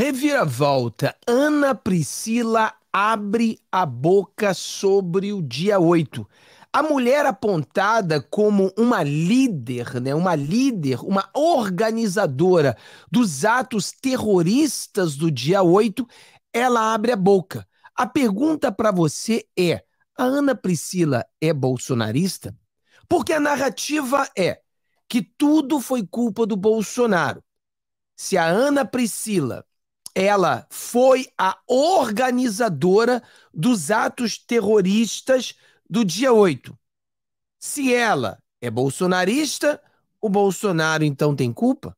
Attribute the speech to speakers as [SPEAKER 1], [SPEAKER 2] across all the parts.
[SPEAKER 1] Reviravolta. Ana Priscila abre a boca sobre o dia 8. A mulher apontada como uma líder, né, uma líder, uma organizadora dos atos terroristas do dia 8, ela abre a boca. A pergunta para você é: a Ana Priscila é bolsonarista? Porque a narrativa é que tudo foi culpa do Bolsonaro. Se a Ana Priscila ela foi a organizadora dos atos terroristas do dia 8. Se ela é bolsonarista, o Bolsonaro então tem culpa?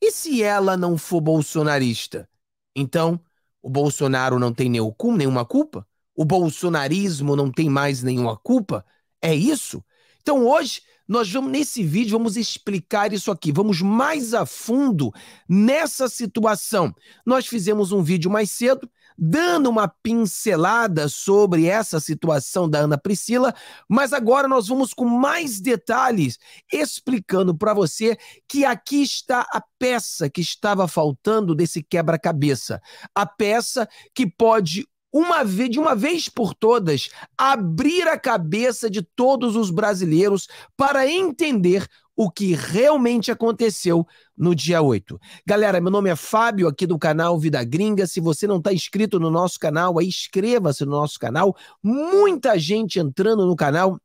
[SPEAKER 1] E se ela não for bolsonarista, então o Bolsonaro não tem nenhuma culpa? O bolsonarismo não tem mais nenhuma culpa? É isso? Então hoje nós vamos nesse vídeo vamos explicar isso aqui, vamos mais a fundo nessa situação. Nós fizemos um vídeo mais cedo dando uma pincelada sobre essa situação da Ana Priscila, mas agora nós vamos com mais detalhes explicando para você que aqui está a peça que estava faltando desse quebra-cabeça, a peça que pode uma vez, de uma vez por todas, abrir a cabeça de todos os brasileiros para entender o que realmente aconteceu no dia 8. Galera, meu nome é Fábio, aqui do canal Vida Gringa. Se você não está inscrito no nosso canal, aí inscreva-se no nosso canal. Muita gente entrando no canal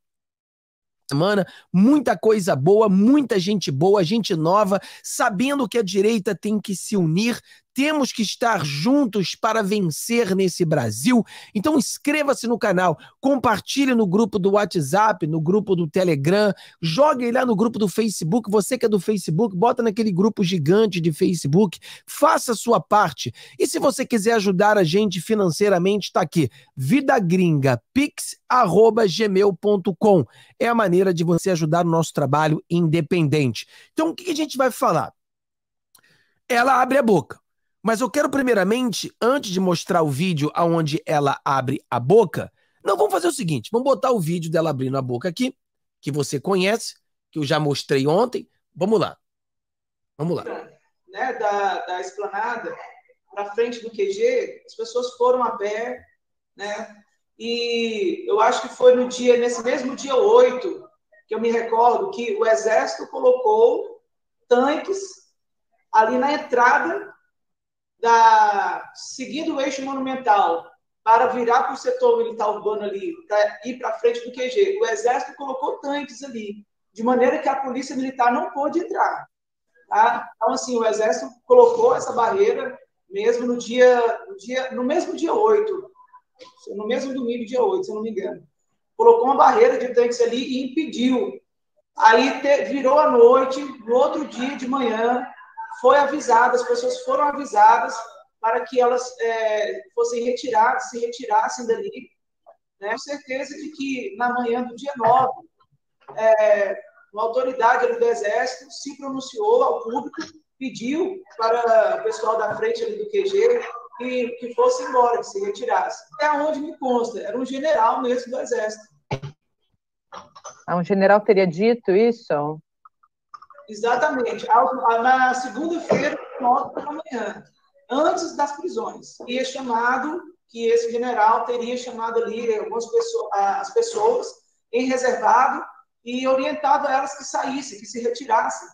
[SPEAKER 1] semana, muita coisa boa, muita gente boa, gente nova, sabendo que a direita tem que se unir, temos que estar juntos para vencer nesse Brasil. Então inscreva-se no canal, compartilhe no grupo do WhatsApp, no grupo do Telegram, jogue lá no grupo do Facebook. Você que é do Facebook, bota naquele grupo gigante de Facebook, faça a sua parte. E se você quiser ajudar a gente financeiramente, está aqui, vidagringapix@gmail.com. É a maneira de você ajudar o nosso trabalho independente. Então o que a gente vai falar? ela abre a boca. Mas eu quero, primeiramente, antes de mostrar o vídeo onde ela abre a boca, não, vamos fazer o seguinte: vamos botar o vídeo dela abrindo a boca aqui, que você conhece, que eu já mostrei ontem. Vamos lá. Vamos lá.
[SPEAKER 2] Né, da, da esplanada para frente do QG, as pessoas foram a pé, né? E eu acho que foi no dia, nesse mesmo dia 8, que eu me recordo que o Exército colocou tanques ali na entrada da seguindo o eixo monumental para virar para o setor militar urbano ali, para ir para frente do QG. O Exército colocou tanques ali, de maneira que a Polícia Militar não pôde entrar. Tá? Então, assim, o Exército colocou essa barreira mesmo no dia, no, dia, no mesmo dia 8, no mesmo domingo, dia 8, se eu não me engano. Colocou uma barreira de tanques ali e impediu. Aí te, virou a noite, no outro dia de manhã, foi avisada, as pessoas foram avisadas para que elas é, fossem retiradas, se retirassem dali. Né? Com certeza de que na manhã do dia 9, é, uma autoridade do Exército se pronunciou ao público, pediu para o pessoal da frente ali do QG que, que fosse embora, que se retirasse. Até onde me consta, era um general mesmo do Exército. Ah, um general teria dito isso? Exatamente. Na segunda-feira, nota da manhã, antes das prisões. E é chamado que esse general teria chamado ali algumas pessoas, as pessoas em reservado e orientado elas que saíssem, que se retirassem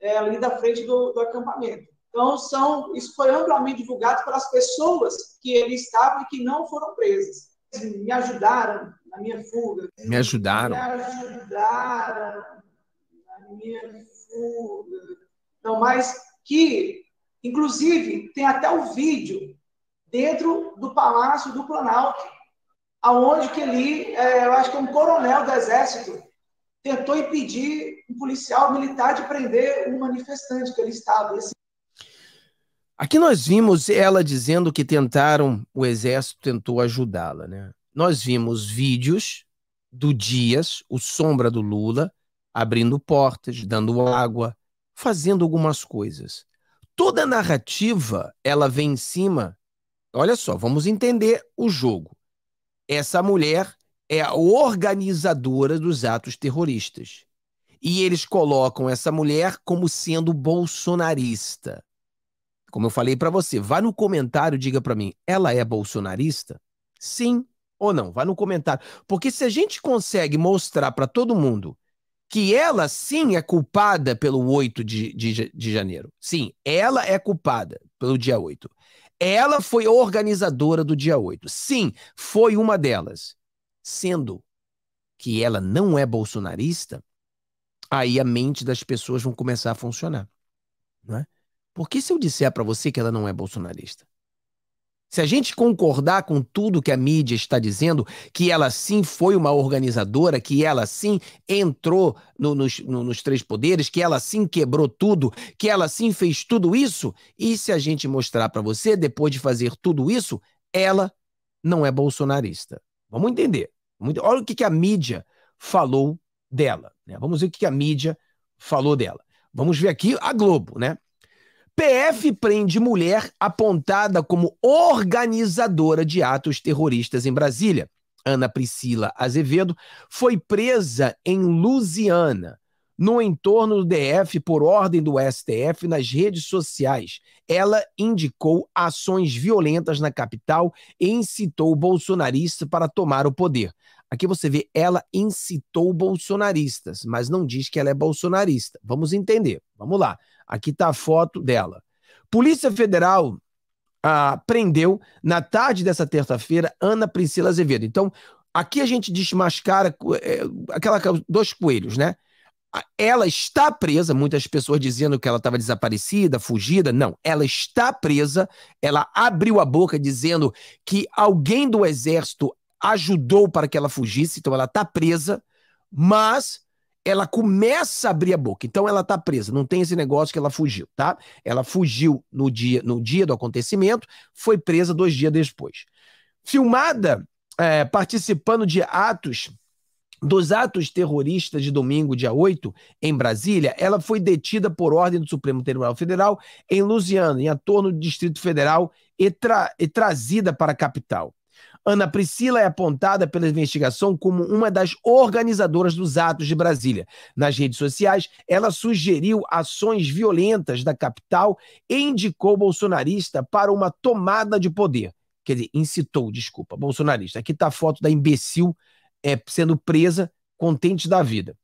[SPEAKER 2] é, ali da frente do, do acampamento. Então, são, isso foi amplamente divulgado pelas pessoas que ele estava e que não foram presas. me ajudaram na minha fuga. Me
[SPEAKER 1] ajudaram. Me
[SPEAKER 2] ajudaram na minha o, não mais, que inclusive tem até o um vídeo dentro do Palácio do Planalto, aonde que ele, é, eu acho que é um coronel do Exército, tentou impedir um policial militar de prender um manifestante que ele estava. Esse...
[SPEAKER 1] Aqui nós vimos ela dizendo que tentaram, o exército tentou ajudá-la, né? Nós vimos vídeos do Dias, o sombra do Lula, abrindo portas, dando água, fazendo algumas coisas. Toda narrativa, ela vem em cima. Olha só, vamos entender o jogo. Essa mulher é a organizadora dos atos terroristas. E eles colocam essa mulher como sendo bolsonarista. Como eu falei para você, vá no comentário, diga para mim, ela é bolsonarista? Sim ou não? Vá no comentário, porque se a gente consegue mostrar para todo mundo que ela sim é culpada pelo 8 de, de, de janeiro. Sim, ela é culpada pelo dia 8. Ela foi organizadora do dia 8. Sim, foi uma delas. Sendo que ela não é bolsonarista, aí a mente das pessoas vão começar a funcionar. Não é? Porque se eu disser para você que ela não é bolsonarista, se a gente concordar com tudo que a mídia está dizendo, que ela sim foi uma organizadora, que ela sim entrou no, nos, no, nos três poderes, que ela sim quebrou tudo, que ela sim fez tudo isso, e se a gente mostrar para você, depois de fazer tudo isso, ela não é bolsonarista. Vamos entender. Olha o que, que a mídia falou dela. Né? Vamos ver o que, que a mídia falou dela. Vamos ver aqui a Globo, né? PF prende mulher apontada como organizadora de atos terroristas em Brasília. Ana Priscila Azevedo foi presa em Lusiana, no entorno do DF, por ordem do STF nas redes sociais. Ela indicou ações violentas na capital e incitou bolsonaristas para tomar o poder. Aqui você vê, ela incitou bolsonaristas, mas não diz que ela é bolsonarista. Vamos entender. Vamos lá. Aqui está a foto dela. Polícia Federal ah, prendeu, na tarde dessa terça-feira, Ana Priscila Azevedo. Então, aqui a gente desmascara é, aquela, dois coelhos, né? Ela está presa, muitas pessoas dizendo que ela estava desaparecida, fugida. Não, ela está presa. Ela abriu a boca dizendo que alguém do exército ajudou para que ela fugisse, então ela está presa, mas ela começa a abrir a boca. Então ela está presa, não tem esse negócio que ela fugiu, tá? Ela fugiu no dia, no dia do acontecimento, foi presa dois dias depois. Filmada é, participando de atos dos atos terroristas de domingo, dia 8, em Brasília, ela foi detida por ordem do Supremo Tribunal Federal em Lusiana, em torno do Distrito Federal, e, tra e trazida para a capital. Ana Priscila é apontada pela investigação como uma das organizadoras dos atos de Brasília. Nas redes sociais, ela sugeriu ações violentas da capital e indicou bolsonarista para uma tomada de poder. Quer dizer, incitou, desculpa, bolsonarista. Aqui está a foto da imbecil é, sendo presa, contente da vida.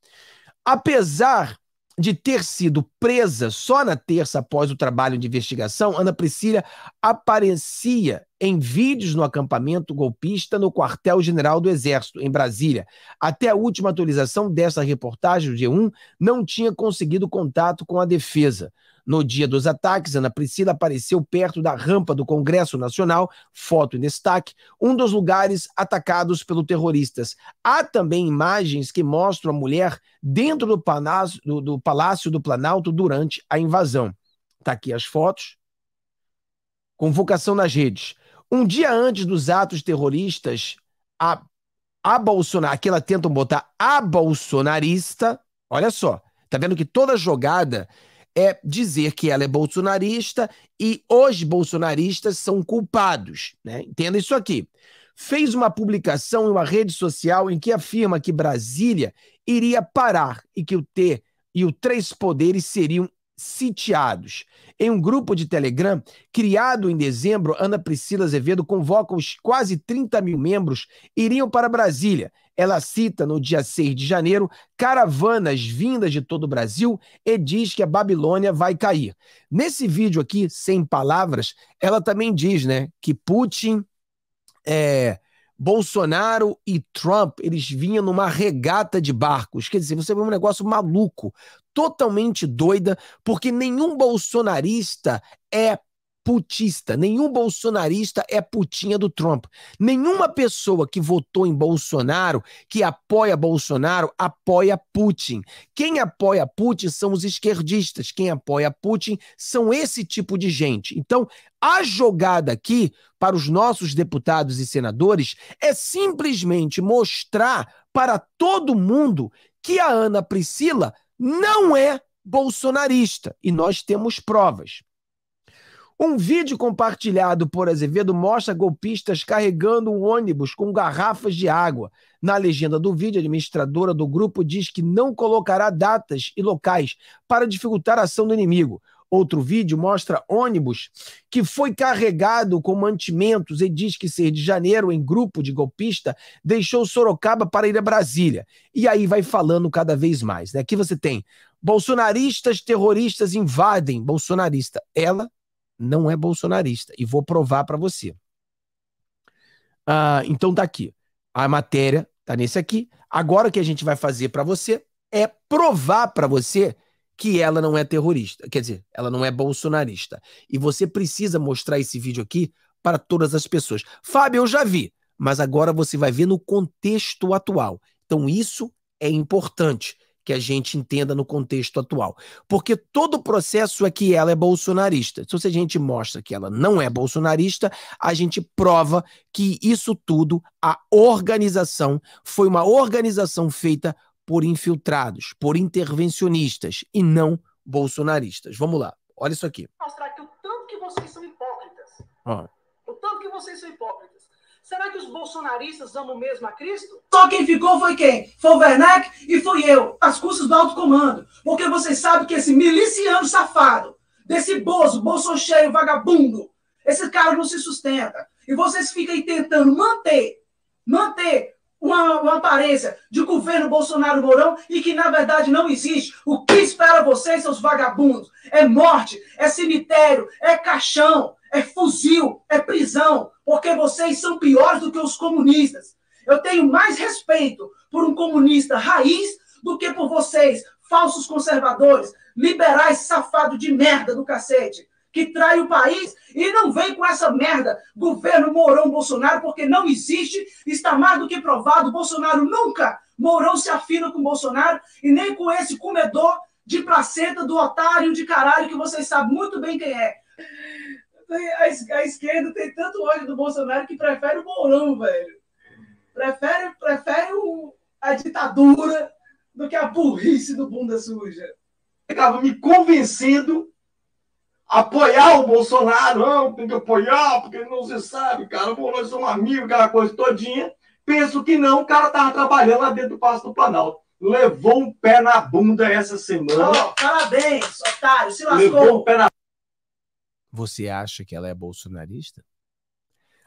[SPEAKER 1] Apesar de ter sido presa só na terça após o trabalho de investigação, Ana Priscila aparecia em vídeos no acampamento golpista no quartel-general do Exército, em Brasília. Até a última atualização dessa reportagem, o G1, não tinha conseguido contato com a defesa. No dia dos ataques, Ana Priscila apareceu perto da rampa do Congresso Nacional, foto em destaque, um dos lugares atacados pelos terroristas. Há também imagens que mostram a mulher dentro do Palácio do, do, palácio do Planalto durante a invasão. Está aqui as fotos. Convocação nas redes. Um dia antes dos atos terroristas, a, a Bolsonaro, ela tentam botar a bolsonarista, olha só, tá vendo que toda jogada é dizer que ela é bolsonarista e os bolsonaristas são culpados, né? Entenda isso aqui. Fez uma publicação em uma rede social em que afirma que Brasília iria parar e que o T e o Três Poderes seriam sitiados. Em um grupo de Telegram criado em dezembro, Ana Priscila Azevedo convoca os quase 30 mil membros iriam para Brasília. Ela cita, no dia 6 de janeiro, caravanas vindas de todo o Brasil e diz que a Babilônia vai cair. Nesse vídeo aqui, sem palavras, ela também diz né, que Putin é, Bolsonaro e Trump, eles vinham numa regata de barcos. Quer dizer, você vê um negócio maluco, totalmente doida, porque nenhum bolsonarista é putista. Nenhum bolsonarista é putinha do Trump. Nenhuma pessoa que votou em Bolsonaro, que apoia Bolsonaro, apoia Putin. Quem apoia Putin são os esquerdistas. Quem apoia Putin são esse tipo de gente. Então, a jogada aqui para os nossos deputados e senadores é simplesmente mostrar para todo mundo que a Ana Priscila não é bolsonarista. E nós temos provas. Um vídeo compartilhado por Azevedo mostra golpistas carregando um ônibus com garrafas de água. Na legenda do vídeo, a administradora do grupo diz que não colocará datas e locais para dificultar a ação do inimigo. Outro vídeo mostra ônibus que foi carregado com mantimentos e diz que ser de janeiro em grupo de golpista deixou Sorocaba para ir a Brasília. E aí vai falando cada vez mais. Né? Aqui você tem bolsonaristas terroristas invadem bolsonarista. Ela, não é bolsonarista. E vou provar para você. Ah, então tá aqui. A matéria tá nesse aqui. Agora o que a gente vai fazer para você é provar para você que ela não é terrorista. Quer dizer, ela não é bolsonarista. E você precisa mostrar esse vídeo aqui para todas as pessoas. Fábio, eu já vi, mas agora você vai ver no contexto atual. Então isso é importante que a gente entenda no contexto atual. Porque todo o processo é que ela é bolsonarista. Então, se a gente mostra que ela não é bolsonarista, a gente prova que isso tudo, a organização, foi uma organização feita por infiltrados, por intervencionistas e não bolsonaristas. Vamos lá, olha isso aqui.
[SPEAKER 2] Mostrar que o tanto que vocês são hipócritas. Ah. O tanto que vocês são hipócritas. Será que os bolsonaristas amam mesmo a Cristo? Só quem ficou foi quem? Foi o Werneck e foi eu, As custas do alto comando. Porque vocês sabem que esse miliciano safado, desse bozo, bolso cheio, vagabundo, esse cara não se sustenta. E vocês ficam aí tentando manter, manter uma, uma, aparência de governo Bolsonaro Mourão e que, na verdade, não existe. O que espera vocês, seus vagabundos? É morte, é cemitério, é caixão, é fuzil, é prisão porque vocês são piores do que os comunistas. Eu tenho mais respeito por um comunista raiz do que por vocês, falsos conservadores, liberais safado de merda do cacete, que trai o país e não vem com essa merda. Governo Mourão Bolsonaro, porque não existe, está mais do que provado. Bolsonaro nunca. Mourão se afina com Bolsonaro e nem com esse comedor de placenta do otário de caralho que vocês sabem muito bem quem é a, a esquerda tem tanto ódio do Bolsonaro que prefere o Mourão, velho. Prefere, prefere o, a ditadura do que a burrice do bunda suja. Eu tava me convencendo a apoiar o Bolsonaro, não, tem que apoiar, porque não se sabe, cara, nós somos amigos, aquela coisa todinha. Penso que não, o cara estava trabalhando lá dentro do Passo do Planalto. Levou um pé na bunda essa semana. Oh, parabéns, otário, se lascou. Levou um pé na
[SPEAKER 1] você acha que ela é bolsonarista?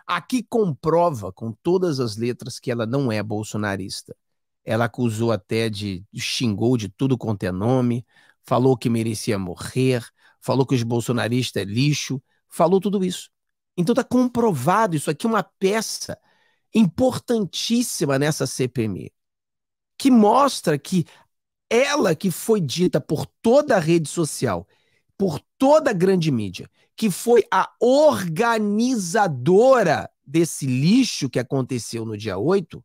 [SPEAKER 1] Aqui comprova com todas as letras que ela não é bolsonarista. Ela acusou até de. xingou de tudo quanto é nome, falou que merecia morrer, falou que os bolsonaristas é lixo, falou tudo isso. Então está comprovado isso aqui, uma peça importantíssima nessa CPMI, que mostra que ela que foi dita por toda a rede social por toda a grande mídia, que foi a organizadora desse lixo que aconteceu no dia 8,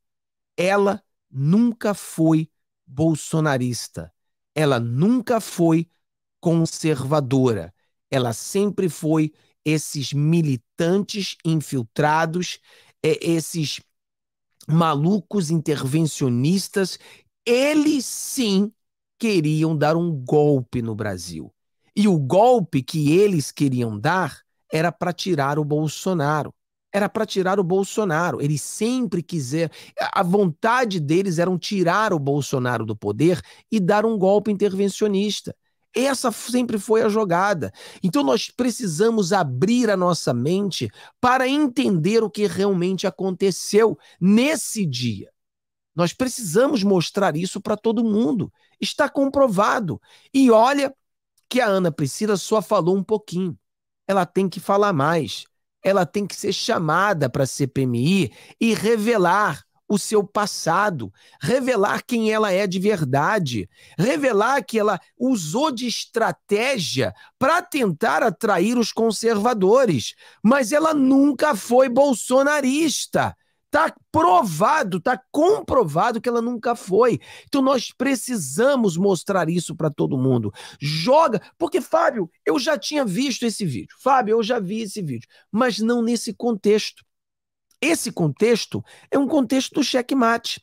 [SPEAKER 1] ela nunca foi bolsonarista. Ela nunca foi conservadora. Ela sempre foi esses militantes infiltrados, é, esses malucos intervencionistas. Eles sim queriam dar um golpe no Brasil. E o golpe que eles queriam dar era para tirar o Bolsonaro. Era para tirar o Bolsonaro. Eles sempre quiseram. A vontade deles era tirar o Bolsonaro do poder e dar um golpe intervencionista. Essa sempre foi a jogada. Então nós precisamos abrir a nossa mente para entender o que realmente aconteceu nesse dia. Nós precisamos mostrar isso para todo mundo. Está comprovado. E olha que a Ana Priscila só falou um pouquinho. Ela tem que falar mais. Ela tem que ser chamada para a CPMI e revelar o seu passado, revelar quem ela é de verdade, revelar que ela usou de estratégia para tentar atrair os conservadores, mas ela nunca foi bolsonarista. Tá provado, tá comprovado que ela nunca foi. Então nós precisamos mostrar isso para todo mundo. Joga, porque Fábio, eu já tinha visto esse vídeo. Fábio, eu já vi esse vídeo, mas não nesse contexto. Esse contexto é um contexto do checkmate.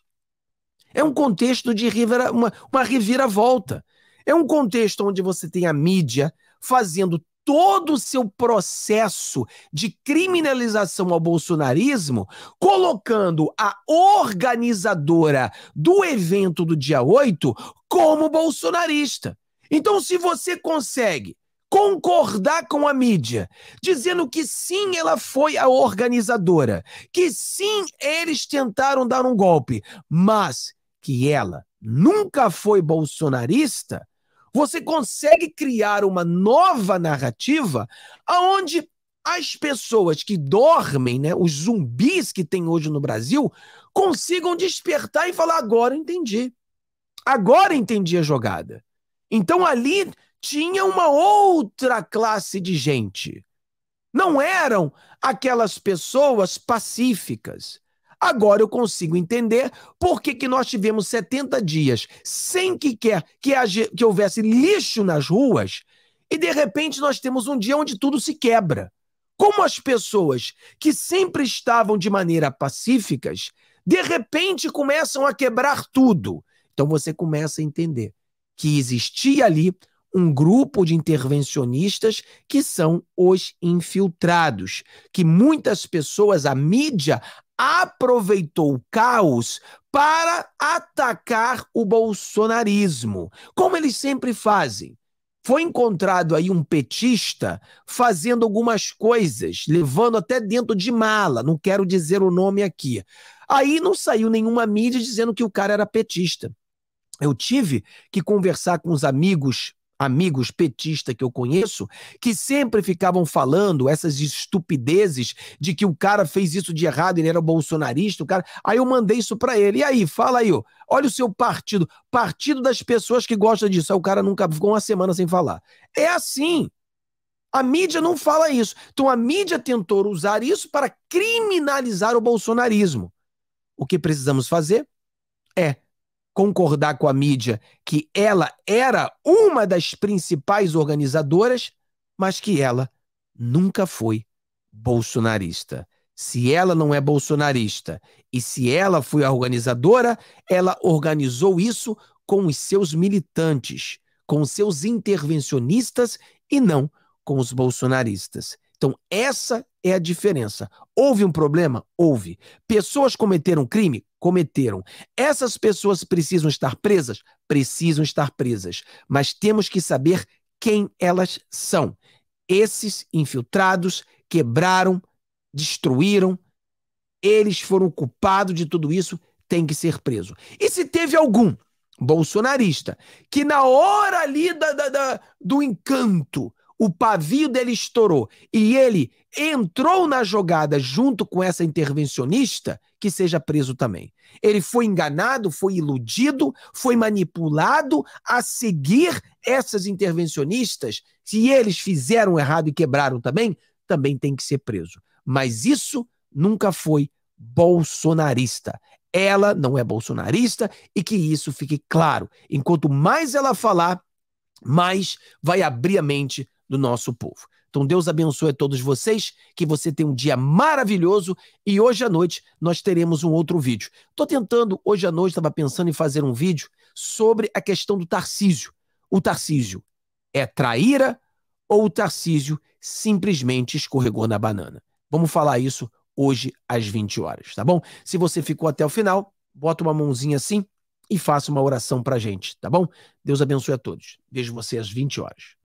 [SPEAKER 1] É um contexto de rivera, uma, uma reviravolta. É um contexto onde você tem a mídia fazendo todo o seu processo de criminalização ao bolsonarismo, colocando a organizadora do evento do dia 8 como bolsonarista. Então, se você consegue concordar com a mídia, dizendo que sim, ela foi a organizadora, que sim, eles tentaram dar um golpe, mas que ela nunca foi bolsonarista, você consegue criar uma nova narrativa aonde as pessoas que dormem, né, os zumbis que tem hoje no Brasil, consigam despertar e falar: agora entendi. Agora entendi a jogada. Então ali tinha uma outra classe de gente. Não eram aquelas pessoas pacíficas. Agora eu consigo entender por que, que nós tivemos 70 dias sem que quer que, que houvesse lixo nas ruas e de repente nós temos um dia onde tudo se quebra. Como as pessoas que sempre estavam de maneira pacíficas, de repente começam a quebrar tudo. Então você começa a entender que existia ali um grupo de intervencionistas que são os infiltrados, que muitas pessoas, a mídia, aproveitou o caos para atacar o bolsonarismo, como eles sempre fazem. Foi encontrado aí um petista fazendo algumas coisas, levando até dentro de mala, não quero dizer o nome aqui. Aí não saiu nenhuma mídia dizendo que o cara era petista. Eu tive que conversar com os amigos amigos petistas que eu conheço que sempre ficavam falando essas estupidezes de que o cara fez isso de errado, ele era bolsonarista, o cara. Aí eu mandei isso para ele. E aí, fala aí, ó. olha o seu partido, partido das pessoas que gostam disso. Aí o cara nunca ficou uma semana sem falar. É assim. A mídia não fala isso. Então a mídia tentou usar isso para criminalizar o bolsonarismo. O que precisamos fazer é concordar com a mídia que ela era uma das principais organizadoras, mas que ela nunca foi bolsonarista. Se ela não é bolsonarista e se ela foi a organizadora, ela organizou isso com os seus militantes, com os seus intervencionistas e não com os bolsonaristas. Então, essa é a diferença. Houve um problema? Houve. Pessoas cometeram crime? Cometeram. Essas pessoas precisam estar presas? Precisam estar presas. Mas temos que saber quem elas são. Esses infiltrados quebraram, destruíram, eles foram culpados de tudo isso, tem que ser preso. E se teve algum bolsonarista que na hora ali da, da, da do encanto o pavio dele estourou e ele entrou na jogada junto com essa intervencionista, que seja preso também. Ele foi enganado, foi iludido, foi manipulado a seguir essas intervencionistas. Se eles fizeram errado e quebraram também, também tem que ser preso. Mas isso nunca foi bolsonarista. Ela não é bolsonarista e que isso fique claro. Enquanto mais ela falar, mais vai abrir a mente do nosso povo. Então Deus abençoe a todos vocês, que você tenha um dia maravilhoso e hoje à noite nós teremos um outro vídeo. Estou tentando, hoje à noite estava pensando em fazer um vídeo sobre a questão do Tarcísio. O Tarcísio é traíra ou o Tarcísio simplesmente escorregou na banana? Vamos falar isso hoje às 20 horas, tá bom? Se você ficou até o final, bota uma mãozinha assim e faça uma oração pra gente, tá bom? Deus abençoe a todos. Vejo você às 20 horas.